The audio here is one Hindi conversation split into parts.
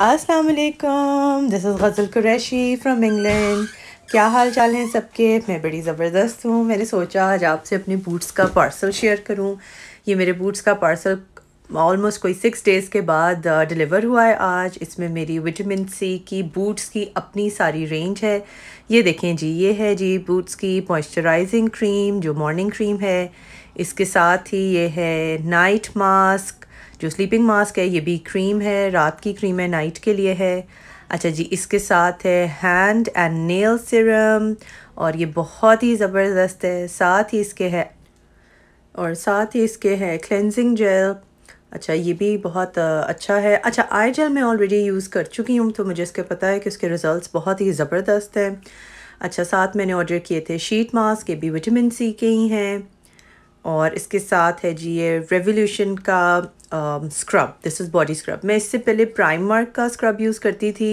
असलकम this is Ghazal Qureshi from England क्या हाल चाल हैं सबके मैं बड़ी ज़बरदस्त हूँ मैंने सोचा आज आपसे अपने बूट्स का पार्सल शेयर करूँ ये मेरे बूट्स का पार्सल ऑलमोस्ट कोई सिक्स डेज़ के बाद डिलीवर uh, हुआ है आज इसमें मेरी विटामिन सी की बूट्स की अपनी सारी रेंज है ये देखें जी ये है जी बूट्स की मॉइस्चराइजिंग क्रीम जो मॉर्निंग क्रीम है इसके साथ ही ये है नाइट मास्क जो स्लीपिंग मास्क है ये भी क्रीम है रात की क्रीम है नाइट के लिए है अच्छा जी इसके साथ है हैंड एंड नेल सिरम और ये बहुत ही ज़बरदस्त है साथ ही इसके है और साथ ही इसके है क्लेंजिंग जेल अच्छा ये भी बहुत अच्छा है अच्छा आई जेल मैं ऑलरेडी यूज़ कर चुकी हूँ तो मुझे इसके पता है कि उसके रिज़ल्ट बहुत ही ज़बरदस्त हैं अच्छा साथ मैंने ऑर्डर किए थे शीट मास्क ये भी विटामिन सी के ही हैं और इसके साथ है जी ये रेवोल्यूशन का scrub this is body scrub मैं इससे पहले प्राइमार्क का स्क्रब यूज़ करती थी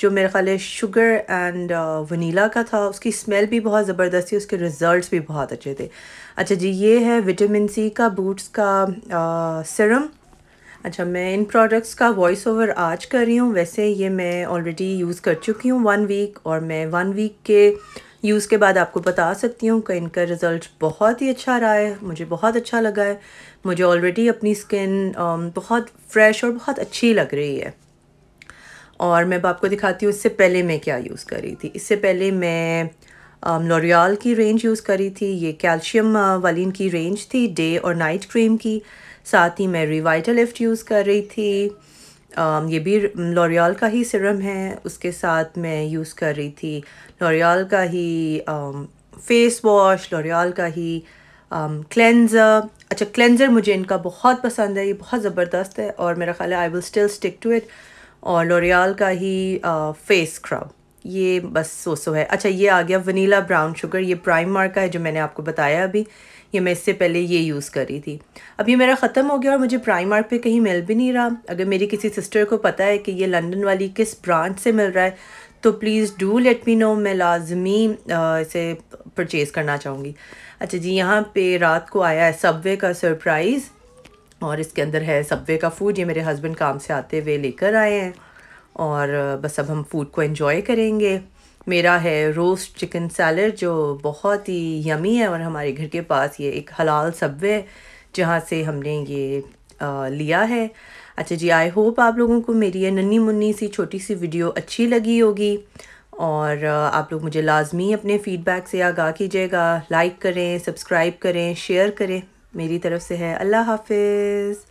जो मेरे ख्याल शुगर एंड वनीला का था उसकी स्मेल भी बहुत ज़बरदस्त थी उसके रिज़ल्ट भी बहुत अच्छे थे अच्छा जी ये है विटामिन सी का बूट्स का सिरम अच्छा मैं इन प्रोडक्ट्स का वॉइस ओवर आज कर रही हूँ वैसे ये मैं ऑलरेडी यूज़ कर चुकी हूँ वन वीक और मैं वन वीक के यूज़ के बाद आपको बता सकती हूँ कि इनका रिज़ल्ट बहुत ही अच्छा रहा है मुझे बहुत अच्छा लगा है मुझे ऑलरेडी अपनी स्किन um, बहुत फ्रेश और बहुत अच्छी लग रही है और मैं आपको दिखाती हूँ इससे पहले मैं क्या यूज़ कर रही थी इससे पहले मैं लॉरियाल um, की रेंज यूज़ करी थी ये कैल्शियम uh, वाली इनकी रेंज थी डे और नाइट क्रीम की साथ ही मैं रिवाइटल लिफ्ट यूज़ कर रही थी Um, ये भी लॉरियल का ही सिरम है उसके साथ मैं यूज़ कर रही थी लॉरियल का ही फेस वॉश लॉरियल का ही क्लेंज़र um, अच्छा क्लेंज़र मुझे इनका बहुत पसंद है ये बहुत ज़बरदस्त है और मेरा ख्याल है I will still stick to it और लॉरियल का ही फेस uh, स्क्रब ये बस सो सो है अच्छा ये आ गया वनीला ब्राउन शुगर ये प्राइम मार्क का है जो मैंने आपको बताया अभी ये मैं इससे पहले ये यूज़ कर रही थी अब ये मेरा ख़त्म हो गया और मुझे प्राइम मार्क पर कहीं मिल भी नहीं रहा अगर मेरी किसी सिस्टर को पता है कि ये लंदन वाली किस ब्रांच से मिल रहा है तो please do let me know मैं लाजमी इसे परचेज़ करना चाहूँगी अच्छा जी यहाँ पे रात को आया है सबवे का सरप्राइज़ और इसके अंदर है सबवे का फूड ये मेरे हस्बैंड काम से आते हुए लेकर आए हैं और बस अब हम फूड को इन्जॉय करेंगे मेरा है रोस्ट चिकन सैलड जो बहुत ही यमी है और हमारे घर के पास ये एक हलाल सब्वे है जहाँ से हमने ये आ, लिया है अच्छा जी आई होप आप लोगों को मेरी ये नन्ही मुन्नी सी छोटी सी वीडियो अच्छी लगी होगी और आप लोग मुझे लाजमी अपने फ़ीडबैक से आगाह कीजिएगा लाइक करें सब्सक्राइब करें शेयर करें मेरी तरफ़ से है अल्लाह हाफिज़